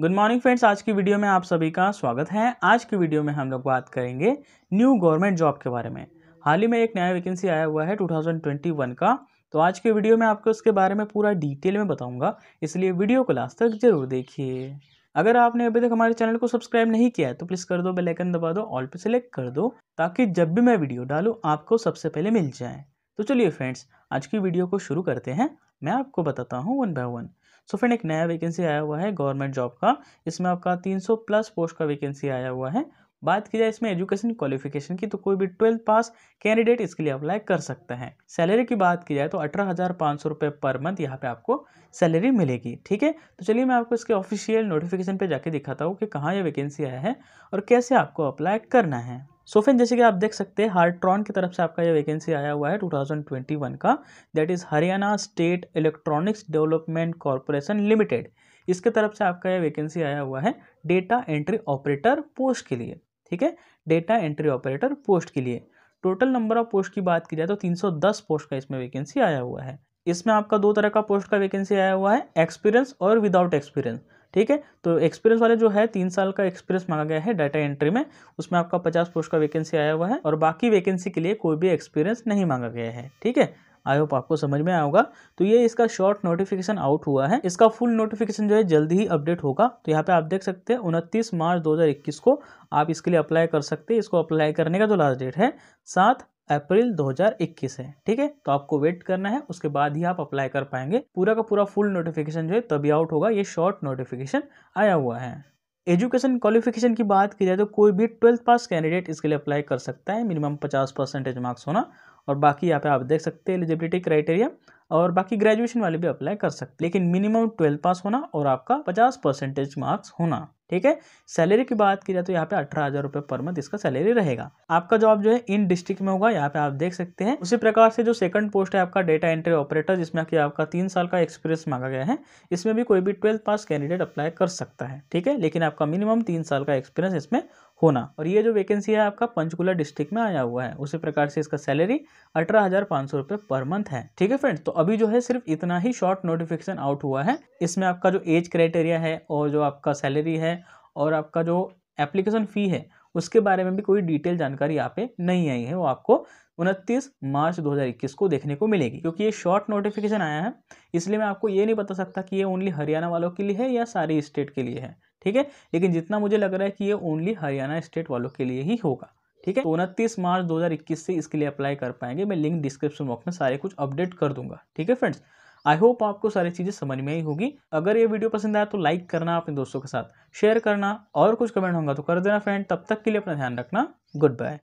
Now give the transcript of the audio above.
good morning friends आज की video में आप सभी का स्वागत है आज की वीडियो में हम लोग बात करेंगे न्यू गवर्नमेंट जॉब के बारे में हाल ही में एक नया वैकेंसी आया हुआ है 2021 का तो आज के वीडियो में आपको उसके बारे में पूरा डिटेल में बताऊंगा इसलिए वीडियो को लास्ट तक जरूर देखिए अगर आपने अभी तक हमारे चैनल को सब्सक्राइब नहीं किया है तो प्लीज़ कर दो बेलाइकन दबा दो ऑल पर सेलेक्ट कर दो ताकि जब भी मैं वीडियो डालूँ आपको सबसे पहले मिल जाए तो चलिए फ्रेंड्स आज की वीडियो को शुरू करते हैं मैं आपको बताता हूँ one by one so friend एक नया वैकेंसी आया हुआ है गवर्नमेंट जॉब का इसमें आपका 300 प्लस पोस्ट का वैकेंसी आया हुआ है बात की जाए इसमें एजुकेशन क्वालिफिकेशन की तो कोई भी ट्वेल्थ पास कैंडिडेट इसके लिए अप्लाई कर सकते हैं सैलरी की बात की जाए तो अठारह हज़ार पाँच सौ रुपये पर मंथ यहाँ पे आपको सैलरी मिलेगी ठीक है तो चलिए मैं आपको इसके ऑफिशियल नोटिफिकेशन पे जाके दिखाता हूँ कि कहाँ ये वैकेंसी आया है और कैसे आपको अप्लाई करना है सो फिर जैसे कि आप देख सकते हैं हार्ट्रॉन की तरफ से आपका ये वैकेंसी आया हुआ है 2021 का that is Haryana state electronics development corporation limited इसके तरफ से आपका यह वैकेंसी आया हुआ है डेटा एंट्री ऑपरेटर पोस्ट के लिए ठीक है डेटा एंट्री ऑपरेटर पोस्ट के लिए टोटल नंबर ऑफ पोस्ट की बात की जाए तो 310 पोस्ट का इसमें वैकेंसी आया हुआ है इसमें आपका दो तरह का पोस्ट का वैकेंसी आया हुआ है एक्सपीरियंस और विदाउट एक्सपीरियंस ठीक है तो एक्सपीरियंस वाले जो है तीन साल का एक्सपीरियंस मांगा गया है डाटा एंट्री में उसमें आपका पचास पोस्ट का वैकेंसी आया हुआ है और बाकी वैकेंसी के लिए कोई भी एक्सपीरियंस नहीं मांगा गया है ठीक है आई होप आपको समझ में आएगा तो ये इसका शॉर्ट नोटिफिकेशन आउट हुआ है इसका फुल नोटिफिकेशन जो है जल्द ही अपडेट होगा तो यहाँ पे आप देख सकते हैं उनतीस मार्च 2021 को आप इसके लिए अप्लाई कर सकते हैं इसको अप्लाई करने का जो लास्ट डेट है सात अप्रैल 2021 है ठीक है तो आपको वेट करना है उसके बाद ही आप अप्लाई कर पाएंगे पूरा का पूरा फुल नोटिफिकेशन जो है तभी आउट होगा ये शॉर्ट नोटिफिकेशन आया हुआ है एजुकेशन क्वालिफिकेशन की बात की जाए तो कोई भी ट्वेल्थ पास कैंडिडेट इसके लिए अप्लाई कर सकता है मिनिमम पचास परसेंटेज मार्क्स होना और बाकी यहाँ पे आप देख सकते हैं एलिजिबिलिटी क्राइटेरिया और बाकी ग्रेजुएशन वाले भी अप्लाई कर सकते लेकिन मिनिमम ट्वेल्थ पास होना और आपका पचास परसेंटेज मार्क्स होना ठीक है सैलरी की बात की जाए तो यहाँ पे अठारह हज़ार रुपये पर मंथ इसका सैलरी रहेगा आपका जॉब जो है इन डिस्ट्रिक्ट में होगा यहाँ पे आप देख सकते हैं उसी प्रकार से जो सेकंड पोस्ट है आपका डेटा एंट्री ऑपरेटर जिसमें कि आपका तीन साल का एक्सपीरियंस मांगा गया है इसमें भी कोई भी ट्वेल्थ पास कैंडिडेट अप्लाई कर सकता है ठीक है लेकिन आपका मिनिमम तीन साल का एक्सपीरियंस इसमें होना और ये जो वैकेंसी है आपका पंचकुला डिस्ट्रिक्ट में आया हुआ है उसी प्रकार से इसका सैलरी अठारह हज़ार पाँच सौ रुपये पर मंथ है ठीक है फ्रेंड्स तो अभी जो है सिर्फ इतना ही शॉर्ट नोटिफिकेशन आउट हुआ है इसमें आपका जो एज क्राइटेरिया है और जो आपका सैलरी है और आपका जो एप्लीकेशन फ़ी है उसके बारे में भी कोई डिटेल जानकारी यहाँ पे नहीं आई है वो आपको उनतीस मार्च 2021 को देखने को मिलेगी क्योंकि ये शॉर्ट नोटिफिकेशन आया है इसलिए मैं आपको ये नहीं बता सकता कि ये ओनली हरियाणा वालों के लिए है या सारे स्टेट के लिए है ठीक है लेकिन जितना मुझे लग रहा है कि ये ओनली हरियाणा स्टेट वालों के लिए ही होगा ठीक है तो उनतीस मार्च 2021 से इसके लिए अप्लाई कर पाएंगे मैं लिंक डिस्क्रिप्शन बॉक्स में सारे कुछ अपडेट कर दूंगा ठीक है फ्रेंड्स आई होप आपको सारी चीज़ें समझ में ही होगी अगर ये वीडियो पसंद आया तो लाइक करना अपने दोस्तों के साथ शेयर करना और कुछ कमेंट होगा तो कर देना फ्रेंड तब तक के लिए अपना ध्यान रखना गुड बाय